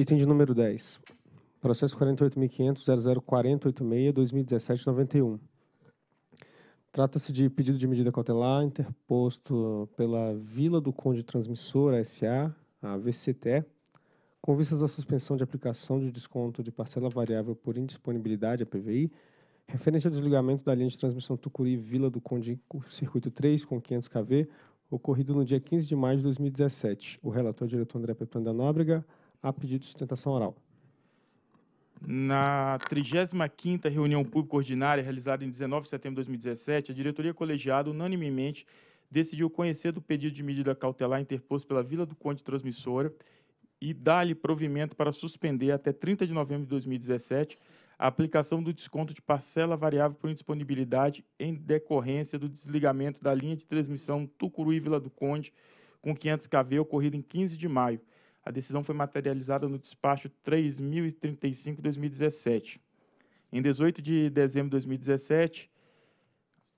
Item de número 10. Processo 485000040886 Trata-se de pedido de medida cautelar interposto pela Vila do Conde Transmissora S.A., a VCTE, com vistas à suspensão de aplicação de desconto de parcela variável por indisponibilidade, a PVI, referente ao desligamento da linha de transmissão Tucuri-Vila do Conde Circuito 3 com 500 kV, ocorrido no dia 15 de maio de 2017. O relator diretor André Pepin da Nóbrega, a pedido de sustentação oral. Na 35ª reunião pública ordinária, realizada em 19 de setembro de 2017, a diretoria colegiada unanimemente decidiu conhecer do pedido de medida cautelar interposto pela Vila do Conde Transmissora e dar-lhe provimento para suspender até 30 de novembro de 2017 a aplicação do desconto de parcela variável por indisponibilidade em decorrência do desligamento da linha de transmissão Tucuruí-Vila do Conde com 500 kV ocorrido em 15 de maio, a decisão foi materializada no despacho 3035-2017. Em 18 de dezembro de 2017,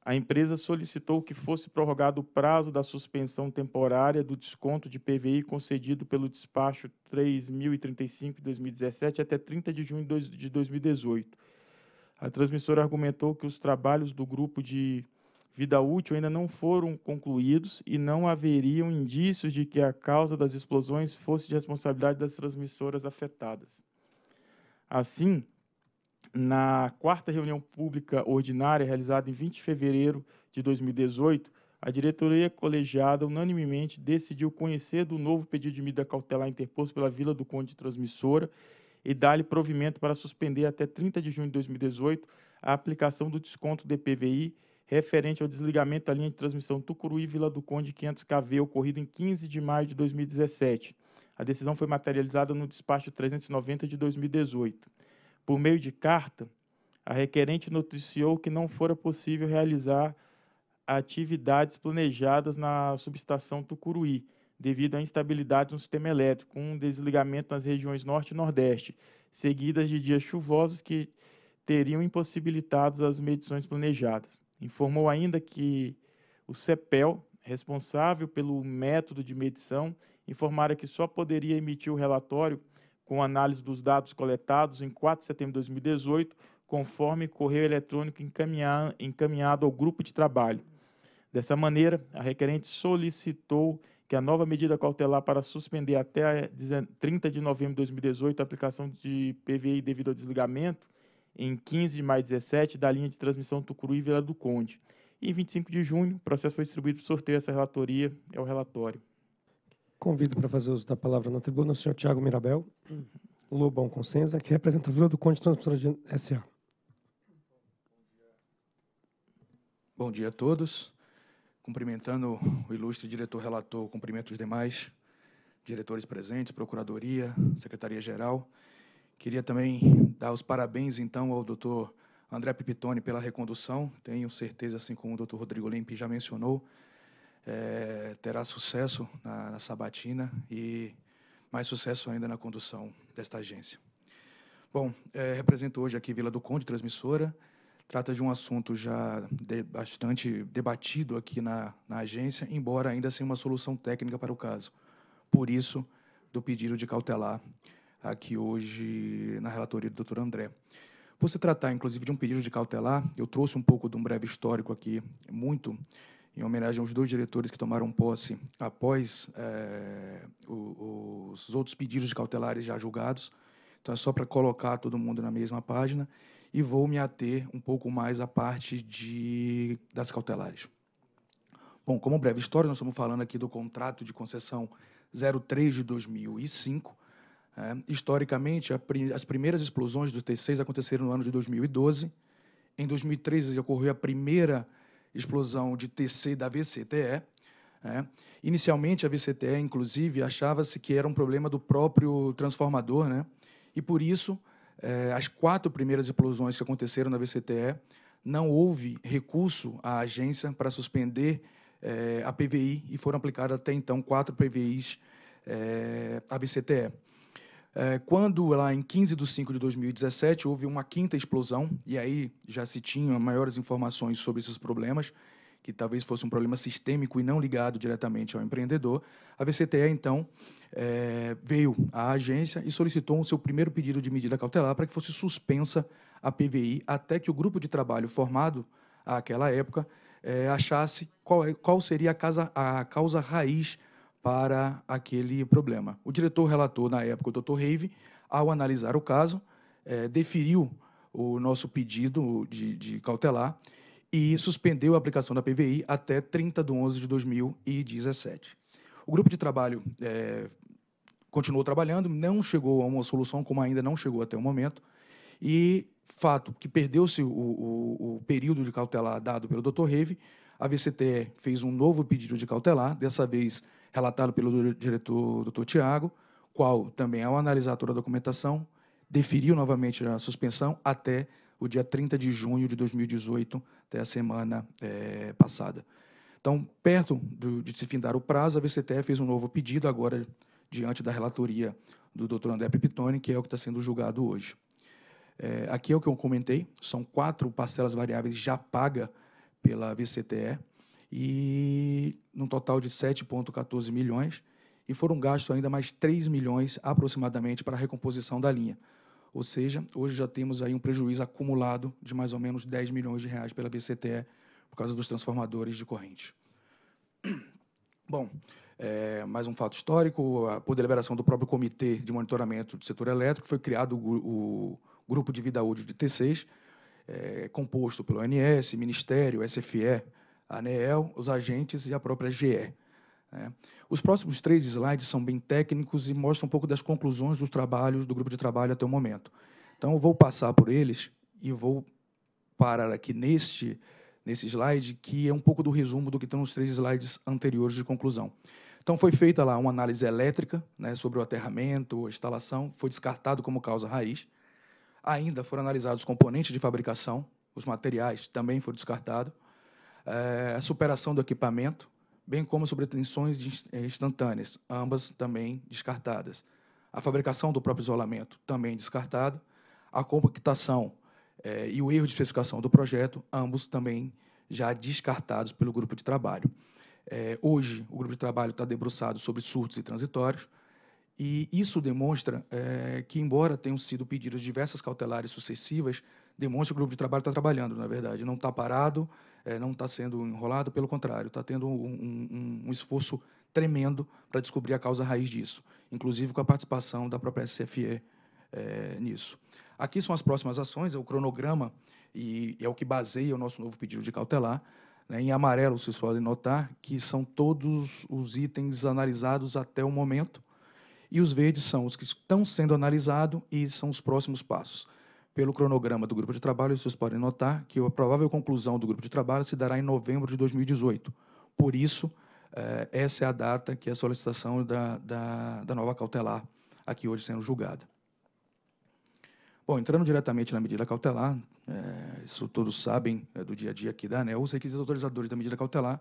a empresa solicitou que fosse prorrogado o prazo da suspensão temporária do desconto de PVI concedido pelo despacho 3035-2017 até 30 de junho de 2018. A transmissora argumentou que os trabalhos do grupo de vida útil ainda não foram concluídos e não haveriam indícios de que a causa das explosões fosse de responsabilidade das transmissoras afetadas. Assim, na quarta reunião pública ordinária, realizada em 20 de fevereiro de 2018, a diretoria colegiada unanimemente decidiu conhecer do novo pedido de medida cautelar interposto pela Vila do Conde Transmissora e dar-lhe provimento para suspender até 30 de junho de 2018 a aplicação do desconto do DPVI referente ao desligamento da linha de transmissão Tucuruí-Vila do Conde 500KV, ocorrido em 15 de maio de 2017. A decisão foi materializada no despacho 390 de 2018. Por meio de carta, a requerente noticiou que não fora possível realizar atividades planejadas na subestação Tucuruí, devido à instabilidade no sistema elétrico, um desligamento nas regiões Norte e Nordeste, seguidas de dias chuvosos que teriam impossibilitado as medições planejadas. Informou ainda que o CEPEL, responsável pelo método de medição, informara que só poderia emitir o relatório com análise dos dados coletados em 4 de setembro de 2018, conforme correio eletrônico encaminhado ao grupo de trabalho. Dessa maneira, a requerente solicitou que a nova medida cautelar para suspender até 30 de novembro de 2018 a aplicação de PVI devido ao desligamento em 15 de maio 17 da linha de transmissão Tucuruí e Vila do Conde. E em 25 de junho, o processo foi distribuído para sorteio. Essa relatoria é o relatório. Convido para fazer uso da palavra na tribuna o senhor Tiago Mirabel, Lobão Consenza, que representa Vila do Conde Transmissora de S.A. Bom dia a todos. Cumprimentando o ilustre diretor relator, cumprimento os demais diretores presentes, Procuradoria, Secretaria-Geral Queria também dar os parabéns, então, ao doutor André Pipitone pela recondução. Tenho certeza, assim como o doutor Rodrigo Limpe já mencionou, é, terá sucesso na, na sabatina e mais sucesso ainda na condução desta agência. Bom, é, represento hoje aqui Vila do Conde, transmissora. Trata de um assunto já de, bastante debatido aqui na, na, agência, embora ainda sem uma solução técnica para o caso. Por isso, do pedido de cautelar aqui hoje na relatoria do doutor André. Por se tratar, inclusive, de um pedido de cautelar, eu trouxe um pouco de um breve histórico aqui, muito em homenagem aos dois diretores que tomaram posse após é, os outros pedidos de cautelares já julgados. Então, é só para colocar todo mundo na mesma página e vou me ater um pouco mais à parte de, das cautelares. Bom, como breve história, nós estamos falando aqui do contrato de concessão 03 de 2005, é, historicamente, as primeiras explosões do T6 aconteceram no ano de 2012. Em 2013 ocorreu a primeira explosão de TC da VCTE. É. Inicialmente, a VCTE, inclusive, achava-se que era um problema do próprio transformador, né? e por isso, é, as quatro primeiras explosões que aconteceram na VCTE, não houve recurso à agência para suspender é, a PVI e foram aplicadas até então quatro PVIs é, à VCTE. É, quando, lá em 15 de 5 de 2017, houve uma quinta explosão, e aí já se tinham maiores informações sobre esses problemas, que talvez fosse um problema sistêmico e não ligado diretamente ao empreendedor, a VCTE, então, é, veio à agência e solicitou o seu primeiro pedido de medida cautelar para que fosse suspensa a PVI até que o grupo de trabalho formado àquela época é, achasse qual, é, qual seria a, casa, a causa raiz para aquele problema. O diretor relator, na época, o Dr. Reive, ao analisar o caso, é, deferiu o nosso pedido de, de cautelar e suspendeu a aplicação da PVI até 30 de 11 de 2017. O grupo de trabalho é, continuou trabalhando, não chegou a uma solução, como ainda não chegou até o momento, e fato que perdeu-se o, o, o, período de cautelar dado pelo Dr. Reve, a VCTE fez um novo pedido de cautelar, dessa vez relatado pelo diretor doutor Tiago, qual também, ao é analisar toda a documentação, deferiu novamente a suspensão até o dia 30 de junho de 2018, até a semana é, passada. Então, perto do, de se findar o prazo, a VCTE fez um novo pedido, agora diante da relatoria do Dr. André Pepitone, que é o que está sendo julgado hoje. É, aqui é o que eu comentei, são quatro parcelas variáveis já pagas pela VCTE, e num total de 7,14 milhões, e foram gastos ainda mais 3 milhões aproximadamente para a recomposição da linha. Ou seja, hoje já temos aí um prejuízo acumulado de mais ou menos 10 milhões de reais pela BCTE por causa dos transformadores de corrente. Bom, é, mais um fato histórico, por deliberação do próprio Comitê de Monitoramento do Setor Elétrico, foi criado o, o Grupo de Vida Útil de T6, é, composto pelo ANS, Ministério, SFE, a ANEEL, os agentes e a própria GE. É. Os próximos três slides são bem técnicos e mostram um pouco das conclusões dos trabalhos do grupo de trabalho até o momento. Então, eu vou passar por eles e vou parar aqui neste, nesse slide, que é um pouco do resumo do que estão nos três slides anteriores de conclusão. Então, foi feita lá uma análise elétrica né, sobre o aterramento, a instalação, foi descartado como causa raiz. Ainda foram analisados componentes de fabricação, os materiais também foram descartados é, a superação do equipamento, bem como sobre tensões é, instantâneas, ambas também descartadas. A fabricação do próprio isolamento, também descartada. A compactação é, e o erro de especificação do projeto, ambos também já descartados pelo grupo de trabalho. É, hoje, o grupo de trabalho está debruçado sobre surtos e transitórios, e isso demonstra é, que, embora tenham sido pedidas diversas cautelares sucessivas, demonstra que o grupo de trabalho está trabalhando, na verdade, não está parado, é, não está sendo enrolado, pelo contrário, está tendo um, um, um esforço tremendo para descobrir a causa raiz disso, inclusive com a participação da própria SFE é, eh, nisso. Aqui são as próximas ações, é o cronograma e é o que baseia o nosso novo pedido de cautelar. Né? Em amarelo, vocês podem notar que são todos os itens analisados até o momento, e os verdes são os que estão sendo analisados e são os próximos passos. Pelo cronograma do grupo de trabalho, vocês podem notar que a provável conclusão do grupo de trabalho se dará em novembro de 2018. Por isso, eh, essa é a data que é a solicitação da, da, da nova cautelar aqui hoje sendo julgada. Bom, entrando diretamente na medida cautelar, é, isso todos sabem é, do dia a dia aqui da ANEL, os requisitos autorizadores da medida cautelar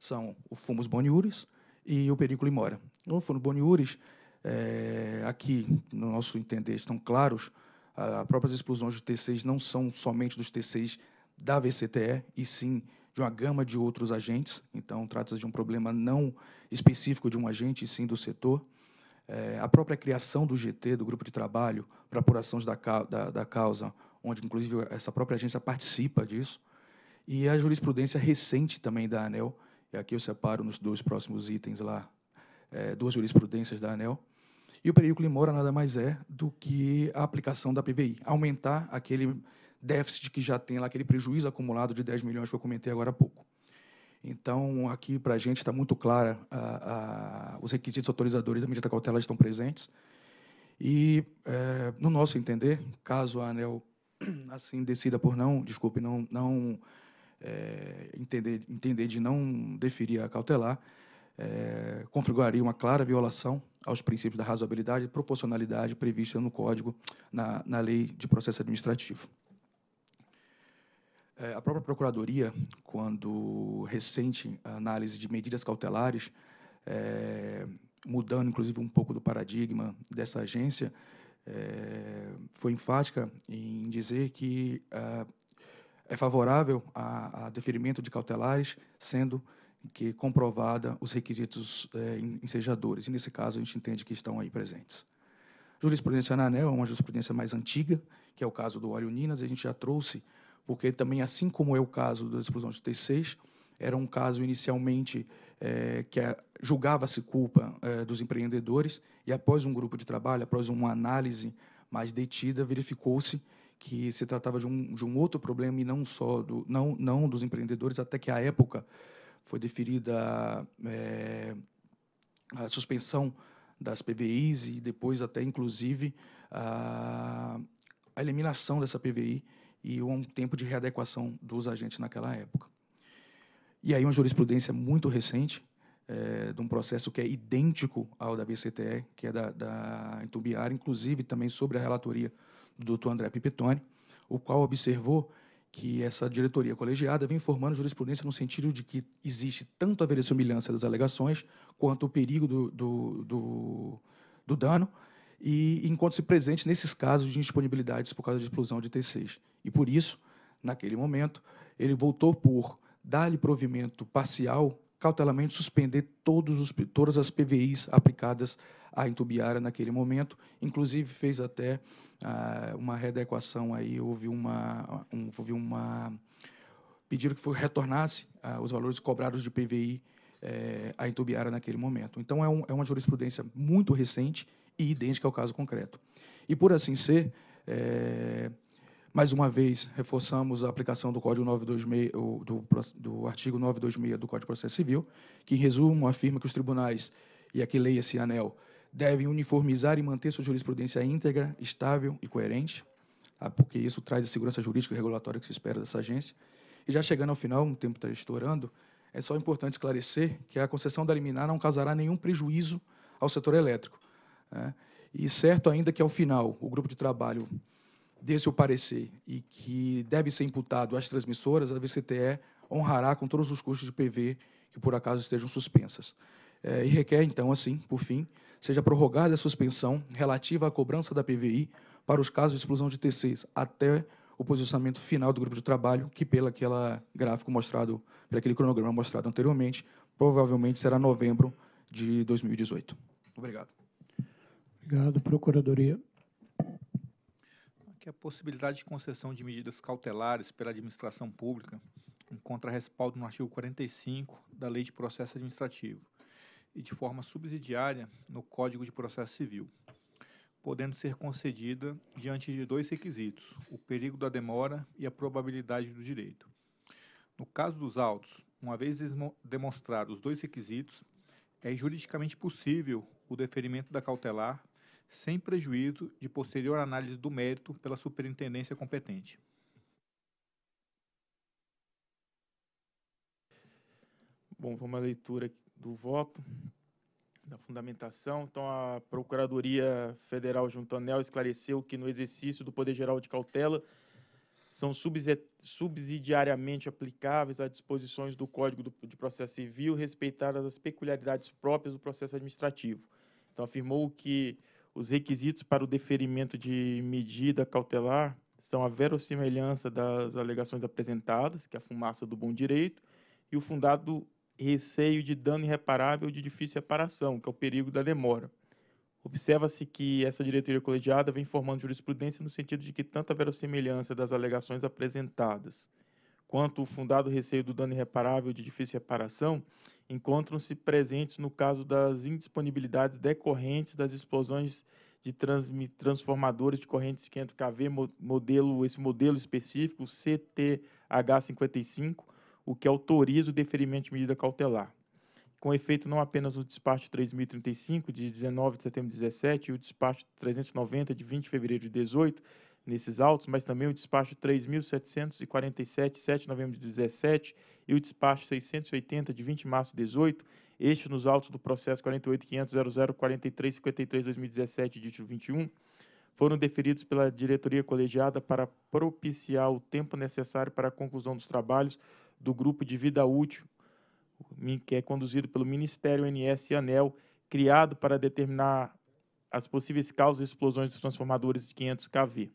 são o fumus boniuris e o periculo imora. O fumus boniuris, é, aqui, no nosso entender, estão claros, as próprias explosões do T6 não são somente dos T6 da VCTE, e sim de uma gama de outros agentes. Então, trata-se de um problema não específico de um agente, e sim do setor. É, a própria criação do GT, do grupo de trabalho para apuração da, da, da causa, onde, inclusive, essa própria agência participa disso. E a jurisprudência recente também da ANEL, e aqui eu separo nos dois próximos itens lá, é, duas jurisprudências da ANEL, e o períoco mora nada mais é do que a aplicação da PVI, aumentar aquele déficit que já tem lá, aquele prejuízo acumulado de 10 milhões que eu comentei agora há pouco. Então, aqui para a gente está muito clara, a, a, os requisitos autorizadores da medida cautelar estão presentes. E, é, no nosso entender, caso a ANEL assim decida por não, desculpe, não, não é, entender, entender de não deferir a cautelar, é, configuraria uma clara violação aos princípios da razoabilidade e proporcionalidade prevista no Código, na, na Lei de Processo Administrativo. É, a própria Procuradoria, quando recente análise de medidas cautelares, é, mudando inclusive um pouco do paradigma dessa agência, é, foi enfática em dizer que é favorável a, a deferimento de cautelares, sendo que comprovada os requisitos é, ensejadores. E, nesse caso, a gente entende que estão aí presentes. Jurisprudência na ANEL é uma jurisprudência mais antiga, que é o caso do óleo Ninas, a gente já trouxe, porque também, assim como é o caso da explosão de T6, era um caso inicialmente é, que eh, julgava-se culpa é, dos empreendedores, e após um grupo de trabalho, após uma análise mais detida, verificou-se que se tratava de um, de um outro problema e não só do, não, não dos empreendedores, até que a época foi deferida é, a suspensão das PVIs e depois até inclusive a, a eliminação dessa PVI e um tempo de readequação dos agentes naquela época. E aí uma jurisprudência muito recente é, de um processo que é idêntico ao da BCTE, que é da, da inclusive também sobre a relatoria do doutor André Pipetone, o qual observou que essa diretoria colegiada vem formando jurisprudência no sentido de que existe tanto a verícia das alegações quanto o perigo do, do, do, do dano e encontra-se presente nesses casos de indisponibilidades por causa de explosão de T6. E por isso, naquele momento, ele voltou por dar-lhe provimento parcial cautelamente suspender os, todas as PVIs aplicadas à Intubiara naquele momento, inclusive fez até ah, uma readequação aí, houve uma, um, houve uma pediram que foi, retornasse ah, os valores cobrados de PVI eh, à Intubiara naquele momento. Então é, um, é uma jurisprudência muito recente e idêntica ao caso concreto. E por assim ser, é, mais uma vez, reforçamos a aplicação do Código 926, do, do artigo 926 do Código de Processo Civil, que, em resumo, afirma que os tribunais, e aqui leia esse anel, devem uniformizar e manter sua jurisprudência íntegra, estável e coerente, tá? porque isso traz a segurança jurídica e regulatória que se espera dessa agência. E já chegando ao final, um tempo está estourando, é só importante esclarecer que a concessão da liminar não causará nenhum prejuízo ao setor elétrico. Né? E certo ainda que, ao final, o grupo de trabalho desse o parecer e que deve ser imputado às transmissoras, a VCTE honrará com todos os custos de PV que por acaso estejam suspensas. É, e requer, então, assim, por fim, seja prorrogada a suspensão relativa à cobrança da PVI para os casos de explosão de T6 até o posicionamento final do grupo de trabalho, que pelo gráfico mostrado, pelo aquele cronograma mostrado anteriormente, provavelmente será novembro de 2018. Obrigado. Obrigado, Procuradoria a possibilidade de concessão de medidas cautelares pela administração pública encontra respaldo no artigo 45 da Lei de Processo Administrativo e de forma subsidiária no Código de Processo Civil, podendo ser concedida diante de dois requisitos, o perigo da demora e a probabilidade do direito. No caso dos autos, uma vez demonstrados os dois requisitos, é juridicamente possível o deferimento da cautelar sem prejuízo de posterior análise do mérito pela superintendência competente. Bom, vamos à leitura do voto, da fundamentação. Então, a Procuradoria Federal Juntanel esclareceu que no exercício do Poder Geral de Cautela são subsidiariamente aplicáveis às disposições do Código de Processo Civil, respeitadas as peculiaridades próprias do processo administrativo. Então, afirmou que os requisitos para o deferimento de medida cautelar são a verossimilhança das alegações apresentadas, que é a fumaça do bom direito, e o fundado receio de dano irreparável ou de difícil reparação, que é o perigo da demora. Observa-se que essa diretoria colegiada vem formando jurisprudência no sentido de que tanto a verossimilhança das alegações apresentadas quanto o fundado receio do dano irreparável ou de difícil reparação encontram-se presentes no caso das indisponibilidades decorrentes das explosões de transformadores de correntes de 500 kV, modelo, esse modelo específico, CTH55, o que autoriza o deferimento de medida cautelar. Com efeito não apenas o despacho 3035, de 19 de setembro de 2017 e o despacho 390, de 20 de fevereiro de 2018 nesses autos, mas também o despacho 3.747, 7 de novembro de 17, e o despacho 680, de 20 de março de 18, este nos autos do processo 48.500.0043.53.2017, dígito 21, foram deferidos pela diretoria colegiada para propiciar o tempo necessário para a conclusão dos trabalhos do grupo de vida útil, que é conduzido pelo Ministério NS e ANEL, criado para determinar as possíveis causas e explosões dos transformadores de 500 kV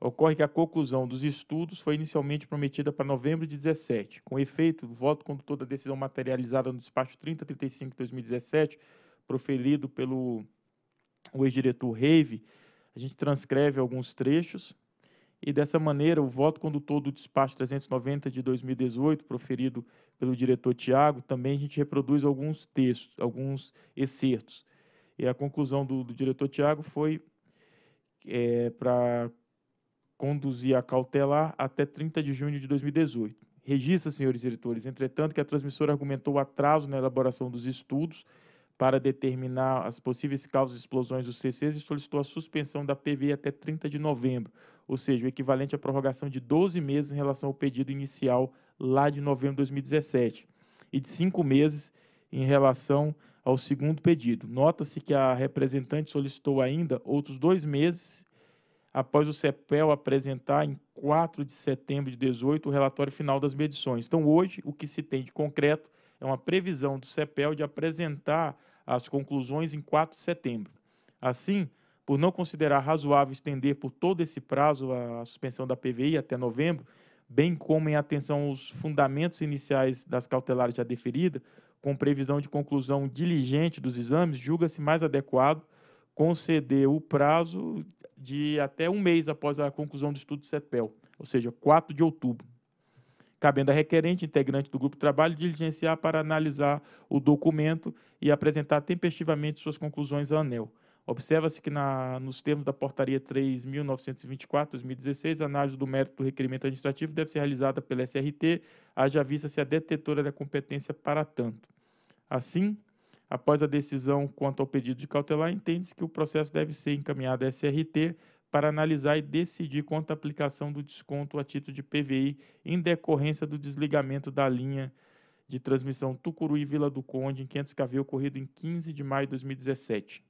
ocorre que a conclusão dos estudos foi inicialmente prometida para novembro de 17. Com efeito, o voto condutor da decisão materializada no despacho 3035 de 2017, proferido pelo ex-diretor Reive, a gente transcreve alguns trechos e dessa maneira o voto condutor do despacho 390 de 2018, proferido pelo diretor Tiago, também a gente reproduz alguns textos, alguns excertos. E a conclusão do, do diretor Tiago foi é, para conduzir a cautelar até 30 de junho de 2018. Registra, senhores diretores, entretanto, que a transmissora argumentou o atraso na elaboração dos estudos para determinar as possíveis causas de explosões dos CCs e solicitou a suspensão da PVI até 30 de novembro, ou seja, o equivalente à prorrogação de 12 meses em relação ao pedido inicial lá de novembro de 2017 e de 5 meses em relação ao segundo pedido. Nota-se que a representante solicitou ainda outros dois meses após o CEPEL apresentar em 4 de setembro de 18 o relatório final das medições. Então, hoje, o que se tem de concreto é uma previsão do CEPEL de apresentar as conclusões em 4 de setembro. Assim, por não considerar razoável estender por todo esse prazo a suspensão da PVI até novembro, bem como em atenção aos fundamentos iniciais das cautelares já deferida, com previsão de conclusão diligente dos exames, julga-se mais adequado conceder o prazo de até um mês após a conclusão do estudo do ou seja, 4 de outubro, cabendo a requerente, integrante do grupo de trabalho, diligenciar para analisar o documento e apresentar tempestivamente suas conclusões à ANEL. Observa-se que, na, nos termos da Portaria 3.924-2016, a análise do mérito do requerimento administrativo deve ser realizada pela SRT, haja vista se a é detetora da competência para tanto. Assim, após a decisão quanto ao pedido de cautelar, entende-se que o processo deve ser encaminhado à SRT para analisar e decidir quanto à aplicação do desconto a título de PVI em decorrência do desligamento da linha de transmissão Tucuruí Vila do Conde em 500 kV ocorrido em 15 de maio de 2017.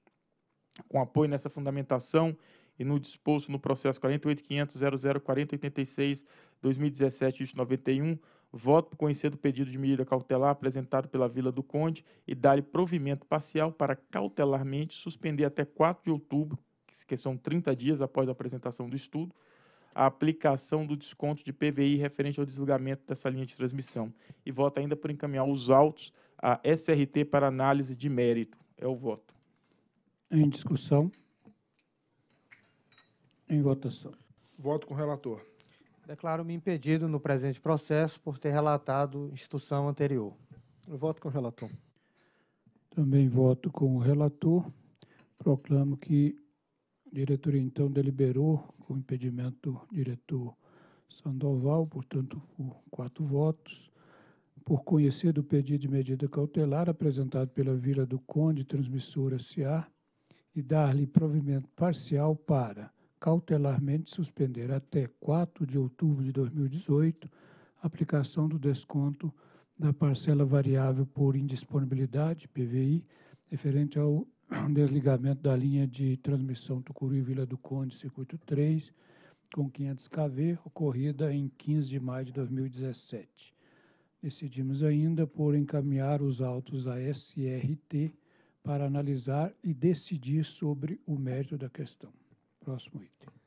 Com apoio nessa fundamentação e no disposto no processo 48500 2017 91 voto por conhecer do pedido de medida cautelar apresentado pela Vila do Conde e dar-lhe provimento parcial para cautelarmente suspender até 4 de outubro, que são 30 dias após a apresentação do estudo, a aplicação do desconto de PVI referente ao desligamento dessa linha de transmissão. E voto ainda por encaminhar os autos à SRT para análise de mérito. É o voto. Em discussão. Em votação. Voto com o relator. Declaro-me impedido no presente processo por ter relatado instituição anterior. Eu voto com o relator. Também voto com o relator. Proclamo que a diretoria então deliberou com impedimento do diretor Sandoval, portanto, por quatro votos, por conhecer do pedido de medida cautelar apresentado pela Vila do Conde Transmissora S.A. e dar-lhe provimento parcial para cautelarmente suspender até 4 de outubro de 2018 a aplicação do desconto da parcela variável por indisponibilidade, PVI, referente ao desligamento da linha de transmissão Tucuruí Vila do Conde, circuito 3, com 500 kV, ocorrida em 15 de maio de 2017. Decidimos ainda por encaminhar os autos à SRT para analisar e decidir sobre o mérito da questão. Próximo item.